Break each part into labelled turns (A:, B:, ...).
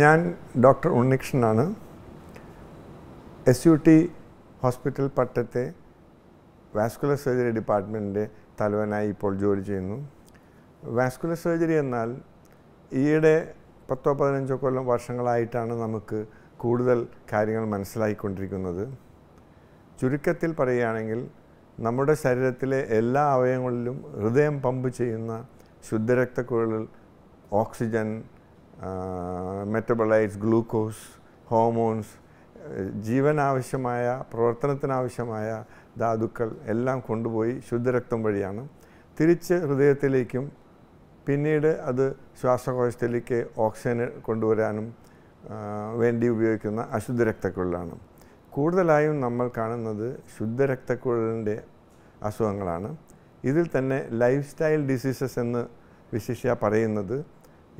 A: ഞാൻ ഡോക്ടർ ഉണ്ണികൃഷ്ണനാണ് S U T hospital പട്ടത്തെ വാസ്കുലർ സർജറി ഡിപ്പാർട്ട്മെൻറ്റിൻ്റെ തലവനായി ഇപ്പോൾ ജോലി ചെയ്യുന്നു വാസ്കുലർ സർജറി എന്നാൽ ഈയിടെ പത്തോ പതിനഞ്ചോ കൊല്ലം വർഷങ്ങളായിട്ടാണ് നമുക്ക് കൂടുതൽ കാര്യങ്ങൾ മനസ്സിലായിക്കൊണ്ടിരിക്കുന്നത് ചുരുക്കത്തിൽ പറയുകയാണെങ്കിൽ നമ്മുടെ ശരീരത്തിലെ എല്ലാ അവയവങ്ങളിലും ഹൃദയം പമ്പ് ചെയ്യുന്ന ശുദ്ധരക്തക്കുഴലുകൾ ഓക്സിജൻ മെറ്റബോളൈറ്റ്സ് ഗ്ലൂക്കോസ് ഹോർമോൺസ് ജീവനാവശ്യമായ പ്രവർത്തനത്തിനാവശ്യമായ ധാതുക്കൾ എല്ലാം കൊണ്ടുപോയി ശുദ്ധരക്തം വഴിയാണ് തിരിച്ച് ഹൃദയത്തിലേക്കും പിന്നീട് അത് ശ്വാസകോശത്തിലേക്ക് ഓക്സിജൻ കൊണ്ടുവരാനും വേണ്ടി ഉപയോഗിക്കുന്ന അശുദ്ധരക്തക്കുഴലാണ് കൂടുതലായും നമ്മൾ കാണുന്നത് ശുദ്ധരക്തക്കുഴലിൻ്റെ അസുഖങ്ങളാണ് ഇതിൽ തന്നെ ലൈഫ് സ്റ്റൈൽ ഡിസീസസ് എന്ന് വിശിഷ്യ പറയുന്നത്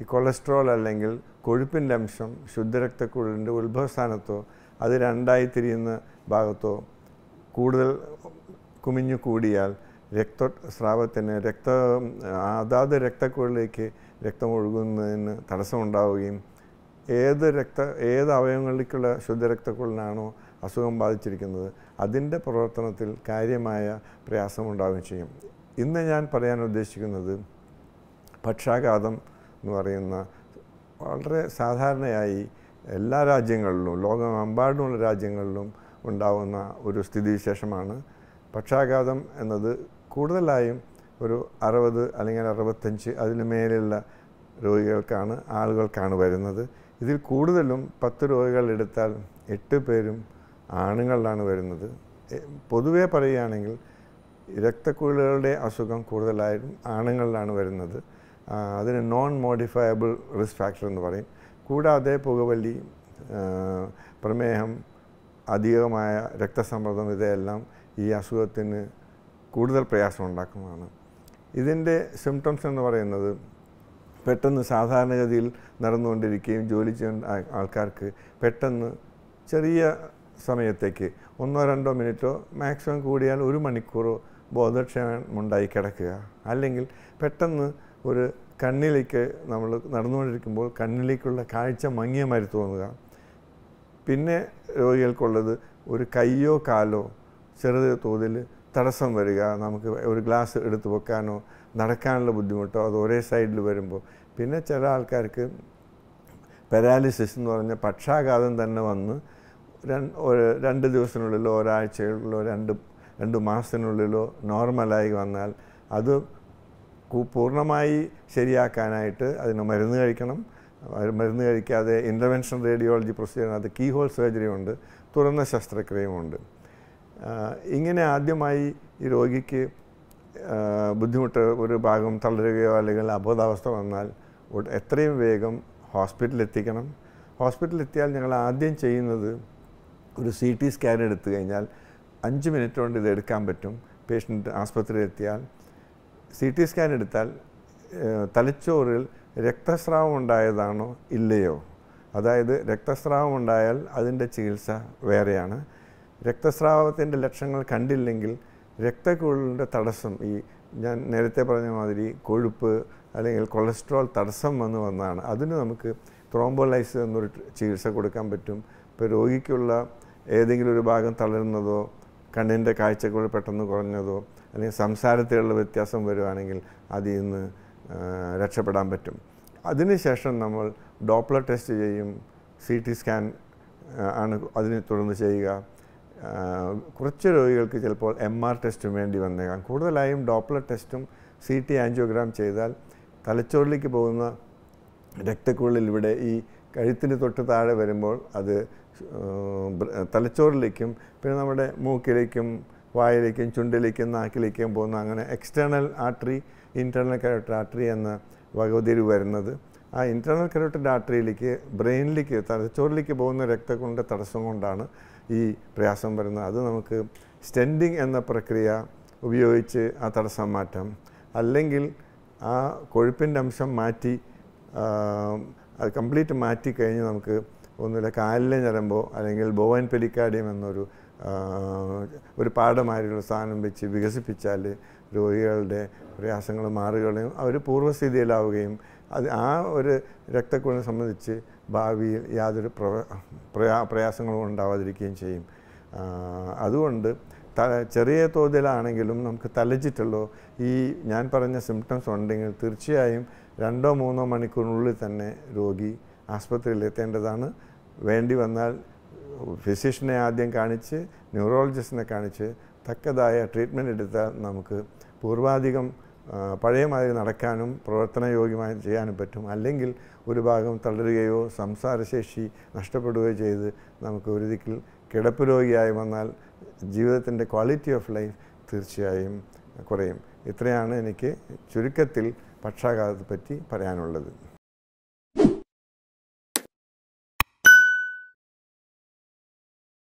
A: ഈ കൊളസ്ട്രോൾ അല്ലെങ്കിൽ കൊഴുപ്പിൻ്റെ അംശം ശുദ്ധരക്തക്കുഴലിൻ്റെ ഉത്ഭവസ്ഥാനത്തോ അത് രണ്ടായി തിരിയുന്ന ഭാഗത്തോ കൂടുതൽ കുമിഞ്ഞു കൂടിയാൽ സ്രാവത്തിന് രക്ത അതാത് രക്തക്കുഴലിലേക്ക് രക്തം ഒഴുകുന്നതിന് തടസ്സമുണ്ടാവുകയും ഏത് രക്ത ഏത് അവയവങ്ങളിലേക്കുള്ള ശുദ്ധരക്തക്കുഴലിനാണോ അസുഖം ബാധിച്ചിരിക്കുന്നത് അതിൻ്റെ പ്രവർത്തനത്തിൽ കാര്യമായ പ്രയാസമുണ്ടാവുകയും ചെയ്യും ഇന്ന് ഞാൻ പറയാൻ ഉദ്ദേശിക്കുന്നത് പക്ഷാഘാതം എന്ന് പറയുന്ന വളരെ സാധാരണയായി എല്ലാ രാജ്യങ്ങളിലും ലോകമെമ്പാടുമുള്ള രാജ്യങ്ങളിലും ഉണ്ടാകുന്ന ഒരു സ്ഥിതിവിശേഷമാണ് പക്ഷാഘാതം എന്നത് കൂടുതലായും ഒരു അറുപത് അല്ലെങ്കിൽ അറുപത്തഞ്ച് അതിന് മേലെയുള്ള രോഗികൾക്കാണ് ആളുകൾക്കാണ് വരുന്നത് ഇതിൽ കൂടുതലും പത്ത് രോഗികൾ എടുത്താൽ എട്ട് പേരും ആണുങ്ങളിലാണ് വരുന്നത് പൊതുവേ പറയുകയാണെങ്കിൽ രക്തക്കുഴലുകളുടെ അസുഖം കൂടുതലായും ആണുങ്ങളിലാണ് വരുന്നത് അതിന് നോൺ മോഡിഫയബിൾ റിസ്ക് ഫാക്ടർ എന്ന് പറയും കൂടാതെ പുകവലി പ്രമേഹം അധികമായ രക്തസമ്മർദ്ദം ഇതെല്ലാം ഈ അസുഖത്തിന് കൂടുതൽ പ്രയാസം ഉണ്ടാക്കുന്നതാണ് ഇതിൻ്റെ സിംറ്റംസ് എന്ന് പറയുന്നത് പെട്ടെന്ന് സാധാരണഗതിയിൽ നടന്നുകൊണ്ടിരിക്കുകയും ജോലി ചെയ്യുന്ന ആൾക്കാർക്ക് പെട്ടെന്ന് ചെറിയ സമയത്തേക്ക് ഒന്നോ രണ്ടോ മിനിറ്റോ മാക്സിമം കൂടിയാൽ ഒരു മണിക്കൂറോ ബോധക്ഷേമമുണ്ടായി കിടക്കുക അല്ലെങ്കിൽ പെട്ടെന്ന് ഒരു കണ്ണിലേക്ക് നമ്മൾ നടന്നുകൊണ്ടിരിക്കുമ്പോൾ കണ്ണിലേക്കുള്ള കാഴ്ച മാതിരി തോന്നുക പിന്നെ രോഗികൾക്കുള്ളത് ഒരു കൈയോ കാലോ ചെറുത് തോതിൽ തടസ്സം വരിക നമുക്ക് ഒരു ഗ്ലാസ് എടുത്തു വെക്കാനോ നടക്കാനുള്ള ബുദ്ധിമുട്ടോ അത് ഒരേ സൈഡിൽ വരുമ്പോൾ പിന്നെ ചില ആൾക്കാർക്ക് പാരാലിസിസ് എന്ന് പറഞ്ഞ പക്ഷാഘാതം തന്നെ വന്ന് രണ്ട് ദിവസത്തിനുള്ളിലോ ഒരാഴ്ചകളിലോ രണ്ട് രണ്ട് മാസത്തിനുള്ളിലോ നോർമലായി വന്നാൽ അത് പൂർണ്ണമായി ശരിയാക്കാനായിട്ട് അതിന് മരുന്ന് കഴിക്കണം മരുന്ന് കഴിക്കാതെ ഇൻ്റർവെൻഷൻ റേഡിയോളജി പ്രൊസീജിയർ അത് കീഹോൾ സർജറി ഉണ്ട് തുറന്ന ശസ്ത്രക്രിയയുമുണ്ട് ഇങ്ങനെ ആദ്യമായി ഈ രോഗിക്ക് ബുദ്ധിമുട്ട് ഒരു ഭാഗം തളരുകയോ അല്ലെങ്കിൽ അബോധാവസ്ഥ വന്നാൽ എത്രയും വേഗം ഹോസ്പിറ്റലിൽ എത്തിക്കണം ഹോസ്പിറ്റലിൽ എത്തിയാൽ ഞങ്ങൾ ആദ്യം ചെയ്യുന്നത് ഒരു സി ടി സ്കാൻ എടുത്തു കഴിഞ്ഞാൽ അഞ്ച് മിനിറ്റ് കൊണ്ട് ഇത് എടുക്കാൻ പറ്റും പേഷ്യൻ്റ് ആസ്പത്രിയിൽ എത്തിയാൽ സി ടി സ്കാൻ എടുത്താൽ തലച്ചോറിൽ രക്തസ്രാവം ഉണ്ടായതാണോ ഇല്ലയോ അതായത് രക്തസ്രാവം ഉണ്ടായാൽ അതിൻ്റെ ചികിത്സ വേറെയാണ് രക്തസ്രാവത്തിൻ്റെ ലക്ഷണങ്ങൾ കണ്ടില്ലെങ്കിൽ രക്തക്കുഴലിൻ്റെ തടസ്സം ഈ ഞാൻ നേരത്തെ പറഞ്ഞ മാതിരി കൊഴുപ്പ് അല്ലെങ്കിൽ കൊളസ്ട്രോൾ തടസ്സം വന്ന് വന്നതാണ് അതിന് നമുക്ക് ത്രോംബോലൈസ് എന്നൊരു ചികിത്സ കൊടുക്കാൻ പറ്റും ഇപ്പോൾ രോഗിക്കുള്ള ഏതെങ്കിലും ഒരു ഭാഗം തളരുന്നതോ കണ്ണിൻ്റെ കാഴ്ചകൾ പെട്ടെന്ന് കുറഞ്ഞതോ അല്ലെങ്കിൽ സംസാരത്തിലുള്ള വ്യത്യാസം വരുവാണെങ്കിൽ അതിൽ നിന്ന് രക്ഷപ്പെടാൻ പറ്റും അതിനുശേഷം നമ്മൾ ഡോപ്ലർ ടെസ്റ്റ് ചെയ്യും സി ടി സ്കാൻ ആണ് അതിനെ തുടർന്ന് ചെയ്യുക കുറച്ച് രോഗികൾക്ക് ചിലപ്പോൾ എം ആർ ടെസ്റ്റും വേണ്ടി വന്നേക്കാം കൂടുതലായും ഡോപ്ലർ ടെസ്റ്റും സി ടി ആൻജിയോഗ്രാം ചെയ്താൽ തലച്ചോറിലേക്ക് പോകുന്ന രക്തക്കുള്ളിൽ ഇവിടെ ഈ കഴുത്തിന് തൊട്ട് താഴെ വരുമ്പോൾ അത് തലച്ചോറിലേക്കും പിന്നെ നമ്മുടെ മൂക്കിലേക്കും വായിലേക്കും ചുണ്ടിലേക്കും നാക്കിലേക്കും പോകുന്ന അങ്ങനെ external artery internal carotid artery എന്ന വകതിരിവ് വരുന്നത് ആ ഇൻറ്റേർണൽ കരോട്ടഡ് ആർട്ടറിയിലേക്ക് ബ്രെയിനിലേക്ക് തലച്ചോറിലേക്ക് പോകുന്ന രക്തക്കൊണ്ട തടസ്സം കൊണ്ടാണ് ഈ പ്രയാസം വരുന്നത് അത് നമുക്ക് സ്റ്റെൻഡിങ് എന്ന പ്രക്രിയ ഉപയോഗിച്ച് ആ തടസ്സം മാറ്റാം അല്ലെങ്കിൽ ആ കൊഴുപ്പിൻ്റെ അംശം മാറ്റി അത് കംപ്ലീറ്റ് മാറ്റി കഴിഞ്ഞ് നമുക്ക് ഒന്നുമില്ല കാലിലെ ഞരമ്പോ അല്ലെങ്കിൽ ബോവൻ പെലിക്കാഡിയം എന്നൊരു ഒരു പാഠമായിട്ടുള്ള സ്ഥാനം വെച്ച് വികസിപ്പിച്ചാൽ രോഗികളുടെ പ്രയാസങ്ങൾ മാറുകയും അവർ പൂർവ്വസ്ഥിതിയിലാവുകയും അത് ആ ഒരു രക്തക്കുഴിനെ സംബന്ധിച്ച് ഭാവിയിൽ യാതൊരു പ്രയാ പ്രയാസങ്ങളും ഉണ്ടാവാതിരിക്കുകയും ചെയ്യും അതുകൊണ്ട് ത ചെറിയ തോതിലാണെങ്കിലും നമുക്ക് തലച്ചിട്ടുള്ളോ ഈ ഞാൻ പറഞ്ഞ സിംറ്റംസ് ഉണ്ടെങ്കിൽ തീർച്ചയായും രണ്ടോ മൂന്നോ മണിക്കൂറിനുള്ളിൽ തന്നെ രോഗി ആസ്പത്രിയിൽ എത്തേണ്ടതാണ് വേണ്ടി വന്നാൽ ഫിസിഷ്യനെ ആദ്യം കാണിച്ച് ന്യൂറോളജിസ്റ്റിനെ കാണിച്ച് തക്കതായ ട്രീറ്റ്മെൻറ്റ് എടുത്താൽ നമുക്ക് പൂർവാധികം പഴയമാതിരി നടക്കാനും പ്രവർത്തനയോഗ്യമായി ചെയ്യാനും പറ്റും അല്ലെങ്കിൽ ഒരു ഭാഗം തളരുകയോ സംസാരശേഷി നഷ്ടപ്പെടുകയോ ചെയ്ത് നമുക്ക് ഒരു ദിക്കിൽ കിടപ്പ് രോഗിയായി വന്നാൽ ജീവിതത്തിൻ്റെ ക്വാളിറ്റി ഓഫ് ലൈഫ് തീർച്ചയായും കുറയും ഇത്രയാണ് എനിക്ക് ചുരുക്കത്തിൽ പക്ഷാഘാതത്തെ പറ്റി പറയാനുള്ളത്